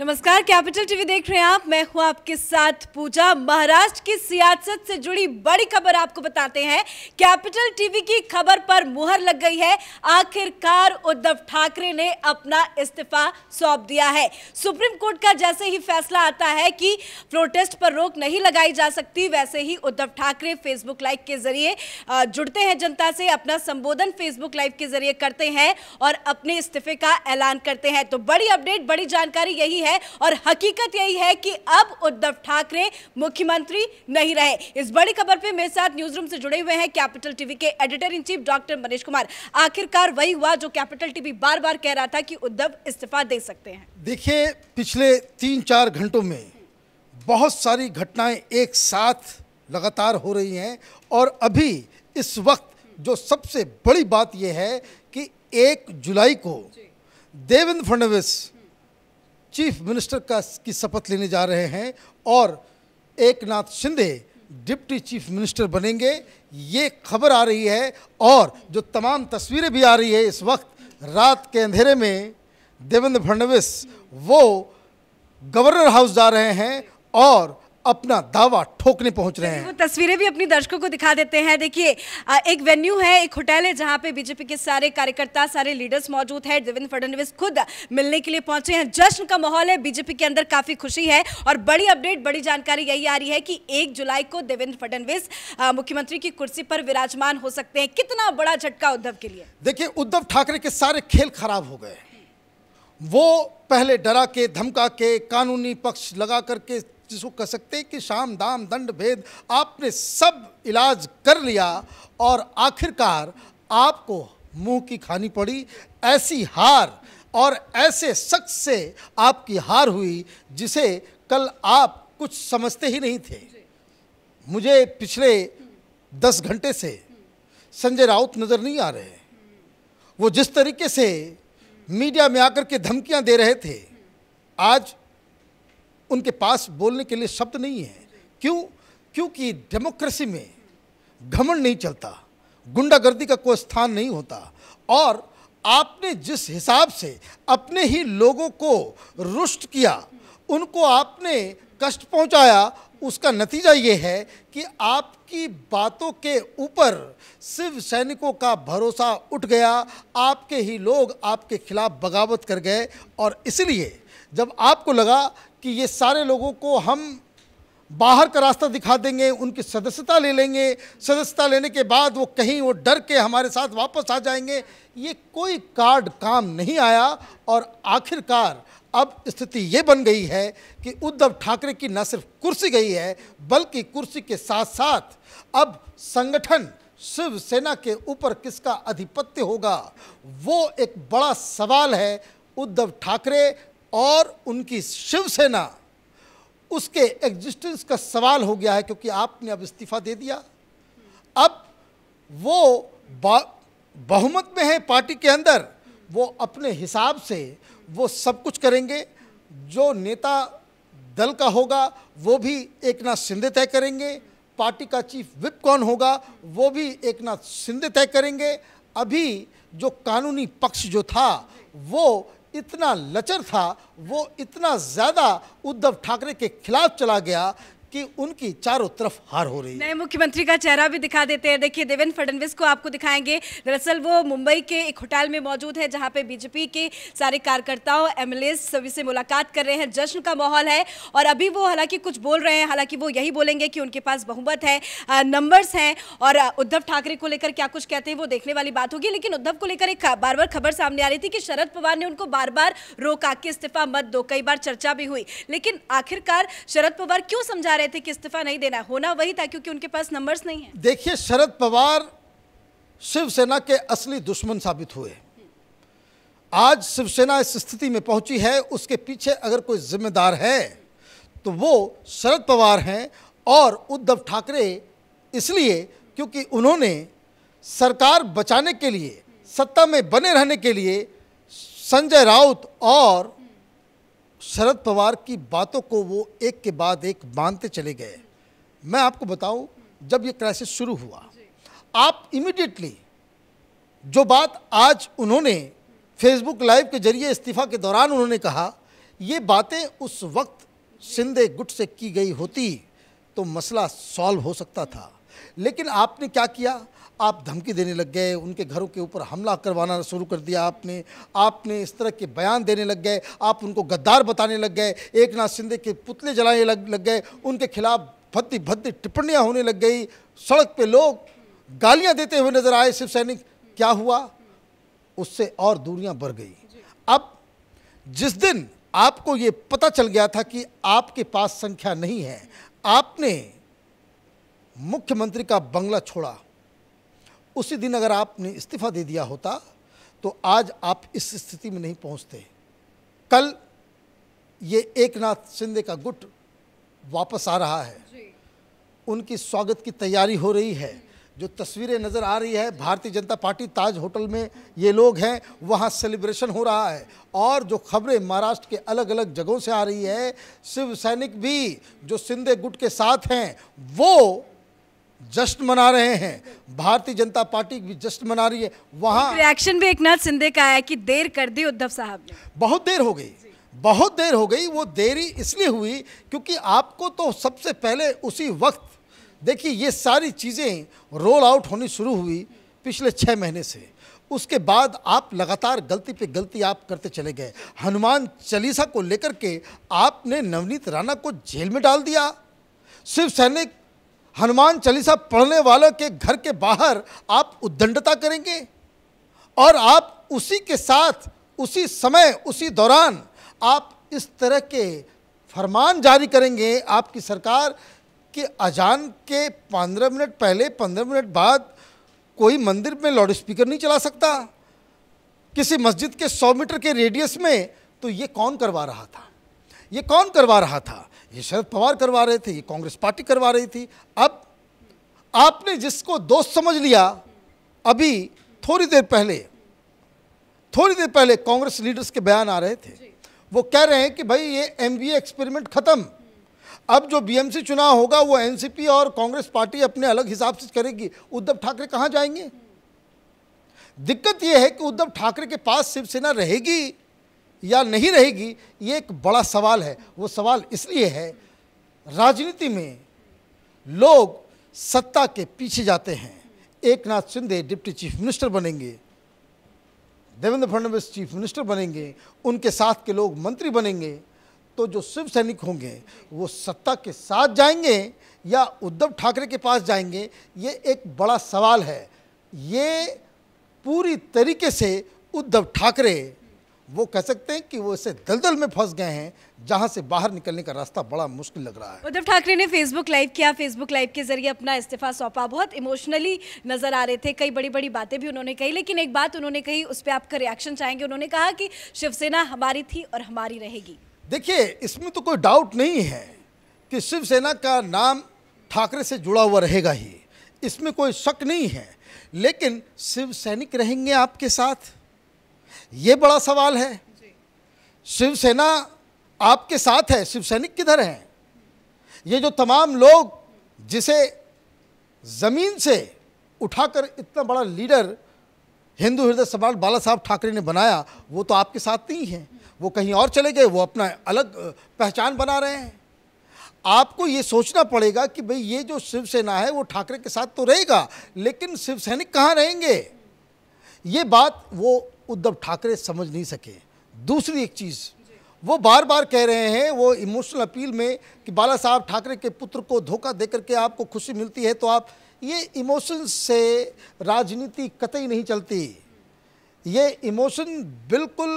नमस्कार capital TV देख रहे हैं आप मैं हूं आपके साथ पूजा महाराष्ट्र की सियासत से जुड़ी बड़ी खबर आपको बताते हैं कैपिटल टीवी की खबर पर मुहर लग गई है आखिरकार उद्धव ठाकरे ने अपना इस्तीफा सौंप दिया है सुप्रीम कोर्ट का जैसे ही फैसला आता है कि प्रोटेस्ट पर रोक नहीं लगाई जा सकती वैसे ही उद्धव ठाकरे फेसबुक लाइव के जरिए जुड़ते हैं जनता से अपना संबोधन फेसबुक लाइव के जरिए करते हैं और अपने इस्तीफे का ऐलान करते हैं तो बड़ी अपडेट बड़ी जानकारी यही है है और हकीकत यही है कि अब उद्धव ठाकरे मुख्यमंत्री नहीं रहे इस बड़ी खबर पे मेरे साथ न्यूज रूम से जुड़े हुए हैं कैपिटल टीवी के editor in chief doctor Manish Kumar आखिरकार वही हुआ जो कैपिटल टीवी बार बार कह रहा था कि उद्धव इस्तीफा दे सकते हैं देखिए पिछले तीन चार घंटों में बहुत सारी घटनाएं एक साथ लगातार हो रही हैं और अभी इस वक्त जो सबसे बड़ी बात यह है कि एक जुलाई को देवेंद्र फडणवीस चीफ मिनिस्टर का की शपथ लेने जा रहे हैं और Eknath Shinde deputy chief minister बनेंगे ये खबर आ रही है और जो तमाम तस्वीरें भी आ रही है इस वक्त रात के अंधेरे में देवेंद्र फडणवीस वो गवर्नर हाउस जा रहे हैं और अपना दावा ठोकने पहुंच रहे हैं वो तस्वीरें भी अपनी दर्शकों को दिखा देते हैं देखिए एक वेन्यू है एक होटल है जहां पे बीजेपी के सारे कार्यकर्ता सारे लीडर्स मौजूद हैं देवेंद्र फडनवीस खुद मिलने के लिए पहुंचे हैं जश्न का माहौल है बीजेपी के अंदर काफी खुशी है और बड़ी अपडेट बड़ी जानकारी यही आ रही है कि एक जुलाई को देवेंद्र फडनवीस मुख्यमंत्री की कुर्सी पर विराजमान हो सकते हैं कितना बड़ा झटका उद्धव के लिए देखिये उद्धव ठाकरे के सारे खेल खराब हो गए वो पहले डरा के धमका के कानूनी पक्ष लगा करके जिसको कह सकते कि शाम दाम दंड भेद आपने सब इलाज कर लिया और आखिरकार आपको मुंह की खानी पड़ी ऐसी हार और ऐसे शख्स से आपकी हार हुई जिसे कल आप कुछ समझते ही नहीं थे मुझे पिछले दस घंटे से संजय राउत नज़र नहीं आ रहे वो जिस तरीके से मीडिया में आकर के धमकियां दे रहे थे आज उनके पास बोलने के लिए शब्द नहीं है क्यों क्योंकि डेमोक्रेसी में घमंड नहीं चलता गुंडागर्दी का कोई स्थान नहीं होता और आपने जिस हिसाब से अपने ही लोगों को रुष्ट किया उनको आपने कष्ट पहुंचाया उसका नतीजा ये है कि आपकी बातों के ऊपर शिव सैनिकों का भरोसा उठ गया आपके ही लोग आपके खिलाफ बगावत कर गए और इसलिए जब आपको लगा कि ये सारे लोगों को हम बाहर का रास्ता दिखा देंगे उनकी सदस्यता ले लेंगे सदस्यता लेने के बाद वो कहीं वो डर के हमारे साथ वापस आ जाएंगे ये कोई कार्ड काम नहीं आया और आखिरकार अब स्थिति ये बन गई है कि उद्धव ठाकरे की न सिर्फ कुर्सी गई है बल्कि कुर्सी के साथ साथ अब संगठन शिवसेना के ऊपर किसका आधिपत्य होगा वो एक बड़ा सवाल है उद्धव ठाकरे और उनकी शिवसेना उसके एग्जिस्टेंस का सवाल हो गया है क्योंकि आपने अब इस्तीफा दे दिया अब वो बहुमत में है पार्टी के अंदर वो अपने हिसाब से वो सब कुछ करेंगे जो नेता दल का होगा वो भी एक नाथ शिंदे तय करेंगे पार्टी का चीफ विप कौन होगा वो भी एक नाथ शिंदे तय करेंगे अभी जो कानूनी पक्ष जो था वो इतना लचर था वो इतना ज़्यादा उद्धव ठाकरे के खिलाफ चला गया कि उनकी चारों तरफ हार हो रही है नए मुख्यमंत्री का चेहरा भी दिखा देते हैं देखिए देवेंद्र फडणवीस को आपको दिखाएंगे दरअसल वो मुंबई के एक होटल में मौजूद है जहां पे बीजेपी के सारे कार्यकर्ताओं एम सभी से मुलाकात कर रहे हैं जश्न का माहौल है और अभी वो हालांकि कुछ बोल रहे हैं हालांकि वो यही बोलेंगे कि उनके पास बहुमत है नंबर्स हैं और उद्धव ठाकरे को लेकर क्या कुछ कहते हैं वो देखने वाली बात होगी लेकिन उद्धव को लेकर एक बार बार खबर सामने आ रही थी कि शरद पवार ने उनको बार बार रोका कि इस्तीफा मत दो कई बार चर्चा भी हुई लेकिन आखिरकार शरद पवार क्यों समझा बता रहे थे कि इस्तीफा नहीं देना होना वही था क्योंकि उनके पास नंबर्स नहीं है देखिए शरद पवार शिवसेना के असली दुश्मन साबित हुए आज शिवसेना इस स्थिति में पहुंची है उसके पीछे अगर कोई जिम्मेदार है तो वो शरद पवार हैं और उद्धव ठाकरे इसलिए क्योंकि उन्होंने सरकार बचाने के लिए सत्ता में बने रहने के लिए संजय राउत और शरद पवार की बातों को वो एक के बाद एक मानते चले गए मैं आपको बताऊं जब ये क्राइसिस शुरू हुआ आप इमिडिएटली जो बात आज उन्होंने फेसबुक लाइव के जरिए इस्तीफा के दौरान उन्होंने कहा ये बातें उस वक्त सिंधे गुट से की गई होती तो मसला सॉल्व हो सकता था लेकिन आपने क्या किया आप धमकी देने लग गए उनके घरों के ऊपर हमला करवाना शुरू कर दिया आपने आपने इस तरह के बयान देने लग गए आप उनको गद्दार बताने लग गए एक नाथ शिंदे के पुतले जलाने लग लग गए उनके खिलाफ भद्दी भद्दी टिप्पणियाँ होने लग गई सड़क पे लोग गालियाँ देते हुए नजर आए शिव सैनिक क्या हुआ उससे और दूरियाँ बढ़ गई अब जिस दिन आपको ये पता चल गया था कि आपके पास संख्या नहीं है आपने मुख्यमंत्री का बंगला छोड़ा उसी दिन अगर आपने इस्तीफा दे दिया होता तो आज आप इस स्थिति में नहीं पहुंचते कल ये एकनाथ शिंदे का गुट वापस आ रहा है उनकी स्वागत की तैयारी हो रही है जो तस्वीरें नज़र आ रही है भारतीय जनता पार्टी ताज होटल में ये लोग हैं वहाँ सेलिब्रेशन हो रहा है और जो खबरें महाराष्ट्र के अलग अलग जगहों से आ रही है शिव सैनिक भी जो सिंधे गुट के साथ हैं वो जश्न मना रहे हैं भारतीय जनता पार्टी भी जश्न मना रही है वहाँ रिएक्शन भी एक नाथ सिंधे का है कि देर कर दी उद्धव साहब ने बहुत देर हो गई बहुत देर हो गई वो देरी इसलिए हुई क्योंकि आपको तो सबसे पहले उसी वक्त देखिए ये सारी चीज़ें रोल आउट होनी शुरू हुई पिछले छः महीने से उसके बाद आप लगातार गलती पे गलती आप करते चले गए हनुमान चालीसा को लेकर के आपने नवनीत राणा को जेल में डाल दिया शिव सैनिक हनुमान चालीसा पढ़ने वालों के घर के बाहर आप उद्दंडता करेंगे और आप उसी के साथ उसी समय उसी दौरान आप इस तरह के फरमान जारी करेंगे आपकी सरकार कि अजान के पंद्रह मिनट पहले पंद्रह मिनट बाद कोई मंदिर में लाउड स्पीकर नहीं चला सकता किसी मस्जिद के सौ मीटर के रेडियस में तो ये कौन करवा रहा था ये कौन करवा रहा था ये शरद पवार करवा रहे थे ये कांग्रेस पार्टी करवा रही थी अब आपने जिसको दोस्त समझ लिया अभी थोड़ी देर पहले थोड़ी देर पहले कांग्रेस लीडर्स के बयान आ रहे थे वो कह रहे हैं कि भाई ये एमबीए एक्सपेरिमेंट खत्म अब जो बीएमसी चुनाव होगा वो एनसीपी और कांग्रेस पार्टी अपने अलग हिसाब से करेगी उद्धव ठाकरे कहाँ जाएंगे दिक्कत यह है कि उद्धव ठाकरे के पास शिवसेना रहेगी या नहीं रहेगी ये एक बड़ा सवाल है वो सवाल इसलिए है राजनीति में लोग सत्ता के पीछे जाते हैं Eknath Shinde deputy chief minister बनेंगे देवेंद्र फडणवीस चीफ मिनिस्टर बनेंगे उनके साथ के लोग मंत्री बनेंगे तो जो शिव सैनिक होंगे वो सत्ता के साथ जाएंगे या उद्धव ठाकरे के पास जाएंगे ये एक बड़ा सवाल है ये पूरी तरीके से उद्धव ठाकरे वो कह सकते हैं कि वो इसे दलदल में फंस गए हैं जहां से बाहर निकलने का रास्ता बड़ा मुश्किल लग रहा है उद्धव ठाकरे ने फेसबुक लाइव किया फेसबुक लाइव के जरिए अपना इस्तीफा सौंपा बहुत इमोशनली नजर आ रहे थे कई बड़ी बड़ी बातें भी उन्होंने कही लेकिन एक बात उन्होंने कही उस पर आपका रिएक्शन चाहेंगे उन्होंने कहा कि शिवसेना हमारी थी और हमारी रहेगी देखिए इसमें तो कोई डाउट नहीं है कि शिवसेना का नाम ठाकरे से जुड़ा हुआ रहेगा ही इसमें कोई शक नहीं है लेकिन शिव सैनिक रहेंगे आपके साथ ये बड़ा सवाल है शिवसेना आपके साथ है शिव सैनिक किधर हैं ये जो तमाम लोग जिसे ज़मीन से उठाकर इतना बड़ा लीडर हिंदू हृदय समाज बाला साहब ठाकरे ने बनाया वो तो आपके साथ नहीं है वो कहीं और चले गए वो अपना अलग पहचान बना रहे हैं आपको ये सोचना पड़ेगा कि भाई ये जो शिवसेना है वो ठाकरे के साथ तो रहेगा लेकिन शिव सैनिक कहाँ रहेंगे ये बात वो उद्धव ठाकरे समझ नहीं सके दूसरी एक चीज़ वो बार बार कह रहे हैं वो इमोशनल अपील में कि बाला साहब ठाकरे के पुत्र को धोखा दे करके आपको खुशी मिलती है तो आप ये इमोशन से राजनीति कतई नहीं चलती ये इमोशन बिल्कुल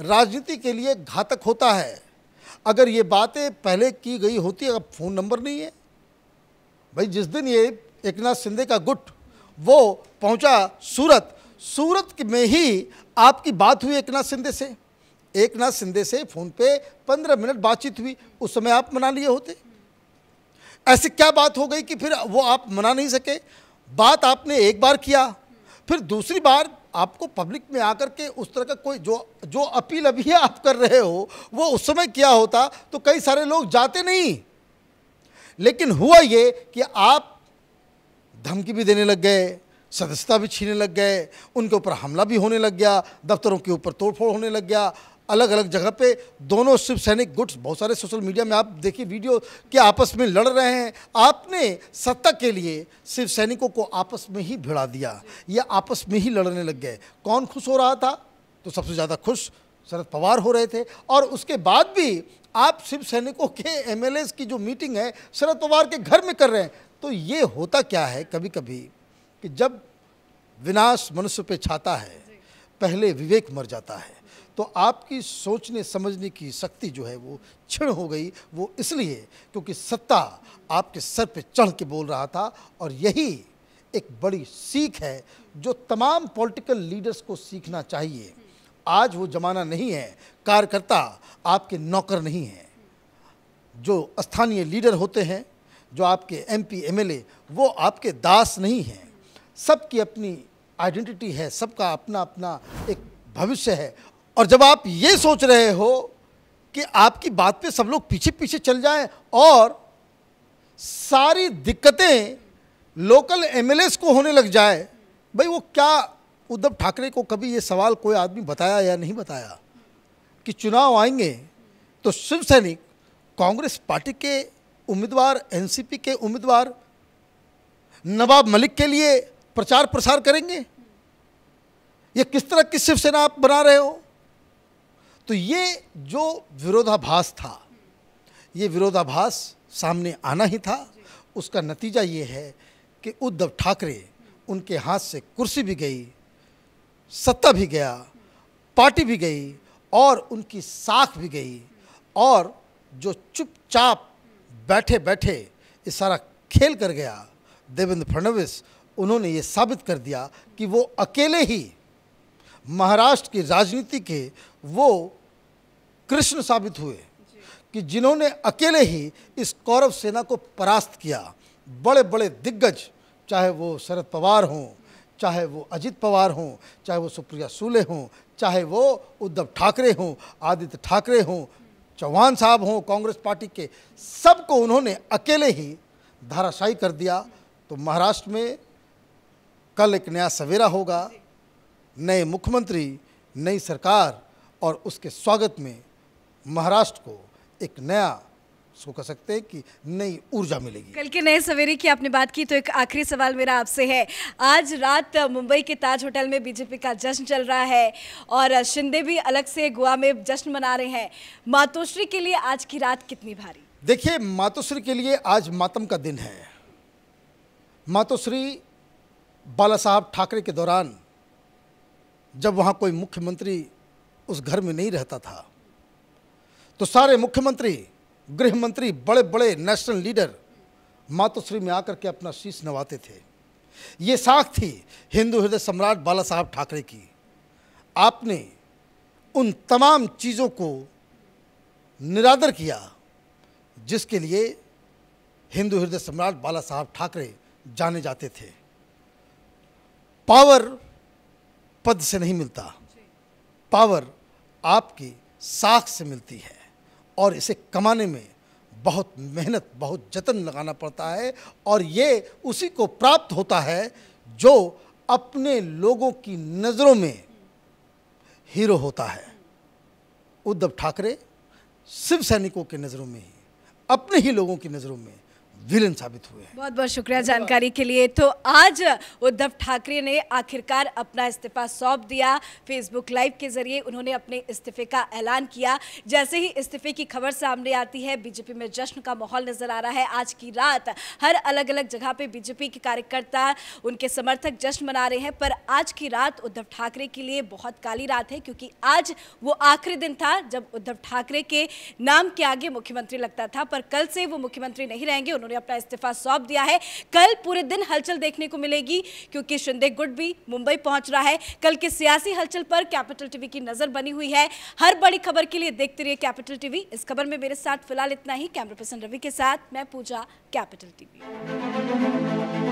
राजनीति के लिए घातक होता है अगर ये बातें पहले की गई होती अब फ़ोन नंबर नहीं है भाई जिस दिन ये एक नाथ शिंदे का गुट वो पहुंचा सूरत सूरत में ही आपकी बात हुई एक नाथ शिंदे से एक नाथ शिंदे से फ़ोन पे पंद्रह मिनट बातचीत हुई उस समय आप मना लिए होते ऐसी क्या बात हो गई कि फिर वो आप मना नहीं सके बात आपने एक बार किया फिर दूसरी बार आपको पब्लिक में आकर के उस तरह का कोई जो जो अपील अभी आप कर रहे हो वो उस समय क्या होता तो कई सारे लोग जाते नहीं लेकिन हुआ ये कि आप धमकी भी देने लग गए सदस्यता भी छीने लग गए उनके ऊपर हमला भी होने लग गया दफ्तरों के ऊपर तोड़फोड़ होने लग गया अलग अलग जगह पे दोनों शिव सैनिक गुट्स बहुत सारे सोशल मीडिया में आप देखिए वीडियो के आपस में लड़ रहे हैं आपने सत्ता के लिए शिव सैनिकों को आपस में ही भिड़ा दिया ये आपस में ही लड़ने लग गए कौन खुश हो रहा था तो सबसे ज़्यादा खुश शरद पवार हो रहे थे और उसके बाद भी आप शिव सैनिकों के एम की जो मीटिंग है शरद पवार के घर में कर रहे हैं तो ये होता क्या है कभी कभी कि जब विनाश मनुष्य पे छाता है पहले विवेक मर जाता है तो आपकी सोचने समझने की शक्ति जो है वो छिड़ हो गई वो इसलिए क्योंकि सत्ता आपके सर पे चढ़ के बोल रहा था और यही एक बड़ी सीख है जो तमाम पॉलिटिकल लीडर्स को सीखना चाहिए आज वो ज़माना नहीं है कार्यकर्ता आपके नौकर नहीं हैं जो स्थानीय लीडर होते हैं जो आपके एमपी एमएलए वो आपके दास नहीं हैं सबकी अपनी आइडेंटिटी है सबका अपना अपना एक भविष्य है और जब आप ये सोच रहे हो कि आपकी बात पे सब लोग पीछे पीछे चल जाएं और सारी दिक्कतें लोकल एमएलएस को होने लग जाए भाई वो क्या उद्धव ठाकरे को कभी ये सवाल कोई आदमी बताया या नहीं बताया कि चुनाव आएंगे तो शिव सैनिक कांग्रेस पार्टी के उम्मीदवार एनसीपी के उम्मीदवार नवाब मलिक के लिए प्रचार प्रसार करेंगे ये किस तरह की शिवसेना आप बना रहे हो तो ये जो विरोधाभास था ये विरोधाभास सामने आना ही था उसका नतीजा ये है कि उद्धव ठाकरे उनके हाथ से कुर्सी भी गई सत्ता भी गया पार्टी भी गई और उनकी साख भी गई और जो चुपचाप बैठे बैठे ये सारा खेल कर गया देवेंद्र फडणवीस उन्होंने ये साबित कर दिया कि वो अकेले ही महाराष्ट्र की राजनीति के वो कृष्ण साबित हुए कि जिन्होंने अकेले ही इस कौरव सेना को परास्त किया बड़े बड़े दिग्गज चाहे वो शरद पवार हों चाहे वो अजित पवार हों चाहे वो सुप्रिया सूले हों चाहे वो उद्धव ठाकरे हों आदित्य ठाकरे हों चौहान साहब हों कांग्रेस पार्टी के सबको उन्होंने अकेले ही धाराशाही कर दिया तो महाराष्ट्र में कल एक नया सवेरा होगा नए मुख्यमंत्री नई सरकार और उसके स्वागत में महाराष्ट्र को एक नया सो कह सकते हैं कि नई ऊर्जा मिलेगी कल के नए सवेरे की आपने बात की तो एक आखिरी सवाल मेरा आपसे है आज रात मुंबई के ताज होटल में बीजेपी का जश्न चल रहा है और शिंदे भी अलग से गोवा में जश्न मना रहे हैं मातोश्री के लिए आज की रात कितनी भारी देखिए मातोश्री के लिए आज मातम का दिन है मातोश्री बाला साहब ठाकरे के दौरान जब वहाँ कोई मुख्यमंत्री उस घर में नहीं रहता था तो सारे मुख्यमंत्री गृह मंत्री बड़े बड़े नेशनल लीडर मातोश्री में आकर के अपना शीश नवाते थे ये साख थी हिंदू हृदय सम्राट बाला साहब ठाकरे की आपने उन तमाम चीज़ों को निरादर किया जिसके लिए हिंदू हृदय सम्राट बाला साहब ठाकरे जाने जाते थे पावर पद से नहीं मिलता पावर आपकी साख से मिलती है और इसे कमाने में बहुत मेहनत बहुत जतन लगाना पड़ता है और ये उसी को प्राप्त होता है जो अपने लोगों की नज़रों में हीरो होता है उद्धव ठाकरे शिव सैनिकों के नज़रों में ही अपने ही लोगों की नज़रों में विलन साबित हुए हैं बहुत बहुत शुक्रिया जानकारी के लिए तो आज उद्धव ठाकरे ने आखिरकार अपना इस्तीफा सौंप दिया फेसबुक लाइव के जरिए उन्होंने अपने इस्तीफे का ऐलान किया जैसे ही इस्तीफे की खबर सामने आती है बीजेपी में जश्न का माहौल नजर आ रहा है आज की रात हर अलग अलग जगह पे बीजेपी के कार्यकर्ता उनके समर्थक जश्न मना रहे हैं पर आज की रात उद्धव ठाकरे के लिए बहुत काली रात है क्योंकि आज वो आखिरी दिन था जब उद्धव ठाकरे के नाम के आगे मुख्यमंत्री लगता था पर कल से वो मुख्यमंत्री नहीं रहेंगे उन्होंने ने अपना इस्तीफा सौंप दिया है कल पूरे दिन हलचल देखने को मिलेगी क्योंकि शिंदे गुट भी मुंबई पहुंच रहा है कल के सियासी हलचल पर कैपिटल टीवी की नजर बनी हुई है हर बड़ी खबर के लिए देखते रहिए कैपिटल टीवी इस खबर में मेरे साथ फिलहाल इतना ही कैमरा पर्सन रवि के साथ मैं पूजा कैपिटल टीवी